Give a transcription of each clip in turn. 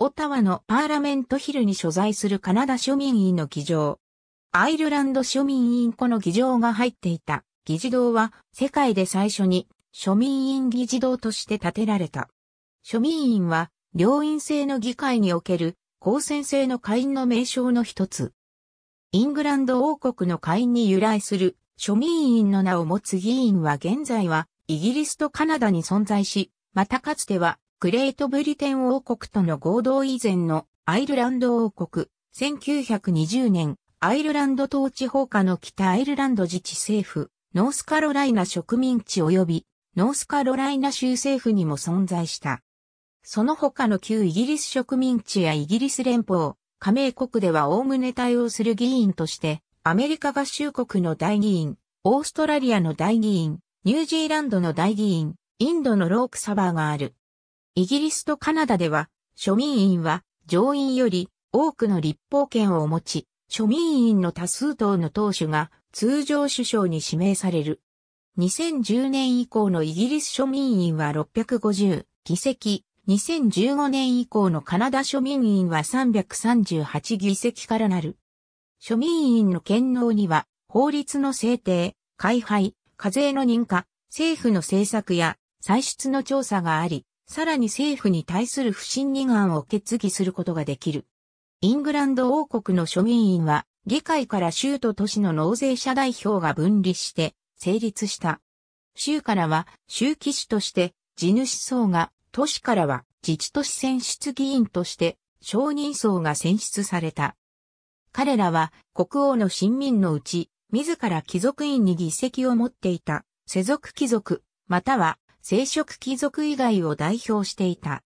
オタワのパーラメントヒルに所在するカナダ庶民院の議場。アイルランド庶民院この議場が入っていた議事堂は世界で最初に庶民院議事堂として建てられた。庶民院は両院制の議会における公選制の会員の名称の一つ。イングランド王国の会員に由来する庶民院の名を持つ議員は現在はイギリスとカナダに存在し、またかつてはグレートブリテン王国との合同以前のアイルランド王国、1920年、アイルランド統治法下の北アイルランド自治政府、ノースカロライナ植民地及び、ノースカロライナ州政府にも存在した。その他の旧イギリス植民地やイギリス連邦、加盟国では概ね対応する議員として、アメリカ合衆国の大議員、オーストラリアの大議員、ニュージーランドの大議員、インドのロークサバーがある。イギリスとカナダでは、庶民院は上院より多くの立法権を持ち、庶民院の多数党の党首が通常首相に指名される。2010年以降のイギリス庶民院は650議席、2015年以降のカナダ庶民院は338議席からなる。庶民院の権能には、法律の制定、開廃、課税の認可、政府の政策や歳出の調査があり、さらに政府に対する不信任案を決議することができる。イングランド王国の庶民院は、議会から州と都市の納税者代表が分離して成立した。州からは州騎士として地主層が、都市からは自治都市選出議員として承認層が選出された。彼らは国王の親民のうち、自ら貴族院に議席を持っていた世俗貴族、または聖職貴族以外を代表していた。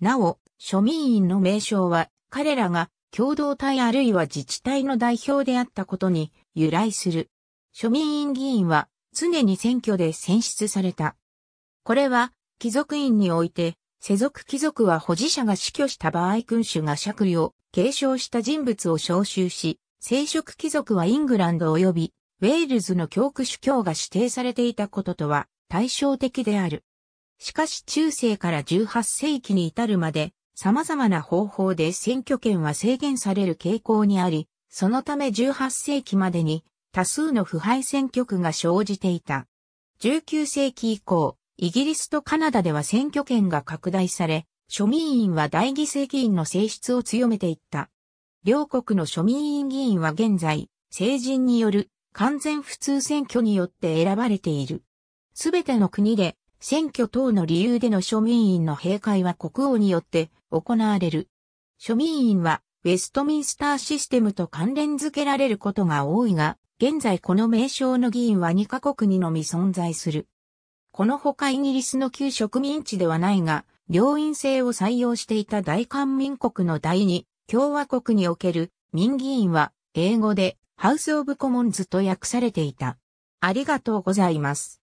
なお、庶民院の名称は、彼らが共同体あるいは自治体の代表であったことに由来する。庶民院議員は常に選挙で選出された。これは、貴族院において、世俗貴族は保持者が死去した場合君主が借位を継承した人物を召集し、聖職貴族はイングランド及びウェールズの教区主教が指定されていたこととは対照的である。しかし中世から18世紀に至るまで、様々な方法で選挙権は制限される傾向にあり、そのため18世紀までに多数の腐敗選挙区が生じていた。19世紀以降、イギリスとカナダでは選挙権が拡大され、庶民院は大議席員の性質を強めていった。両国の庶民院議員は現在、成人による完全普通選挙によって選ばれている。すべての国で選挙等の理由での庶民院の閉会は国王によって行われる。庶民院はウェストミンスターシステムと関連づけられることが多いが、現在この名称の議員は2カ国にのみ存在する。このほかイギリスの旧植民地ではないが、両院制を採用していた大韓民国の第二共和国における民議員は英語でハウスオブコモンズと訳されていた。ありがとうございます。